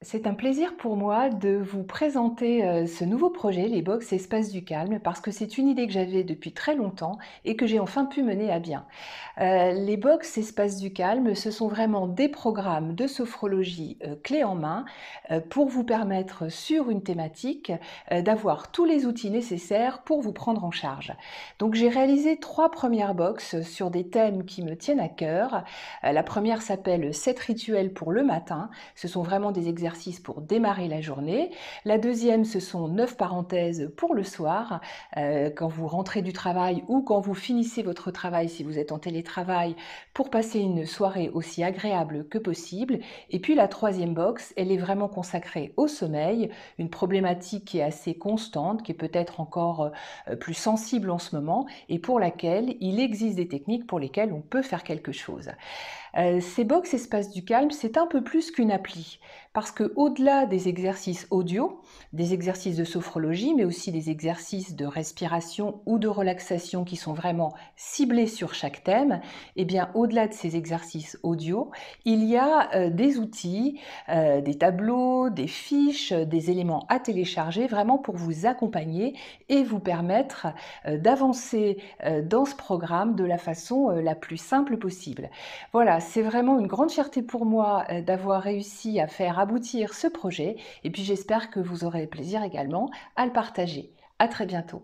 C'est un plaisir pour moi de vous présenter euh, ce nouveau projet, les box Espaces du Calme, parce que c'est une idée que j'avais depuis très longtemps et que j'ai enfin pu mener à bien. Euh, les box Espaces du Calme, ce sont vraiment des programmes de sophrologie clé euh, clés en main pour vous permettre sur une thématique d'avoir tous les outils nécessaires pour vous prendre en charge. Donc j'ai réalisé trois premières box sur des thèmes qui me tiennent à cœur. La première s'appelle 7 rituels pour le matin. Ce sont vraiment des exercices pour démarrer la journée. La deuxième, ce sont neuf parenthèses pour le soir, euh, quand vous rentrez du travail ou quand vous finissez votre travail si vous êtes en télétravail, pour passer une soirée aussi agréable que possible. Et puis la troisième box, elle est vraiment consacrée au sommeil, une problématique qui est assez constante, qui est peut-être encore euh, plus sensible en ce moment, et pour laquelle il existe des techniques pour lesquelles on peut faire quelque chose. Euh, ces box espace du calme, c'est un peu plus qu'une appli, parce que que au-delà des exercices audio, des exercices de sophrologie, mais aussi des exercices de respiration ou de relaxation qui sont vraiment ciblés sur chaque thème, eh bien au-delà de ces exercices audio, il y a euh, des outils, euh, des tableaux, des fiches, des éléments à télécharger vraiment pour vous accompagner et vous permettre euh, d'avancer dans ce programme de la façon la plus simple possible. Voilà, c'est vraiment une grande fierté pour moi d'avoir réussi à faire aboutir ce projet et puis j'espère que vous aurez plaisir également à le partager. À très bientôt.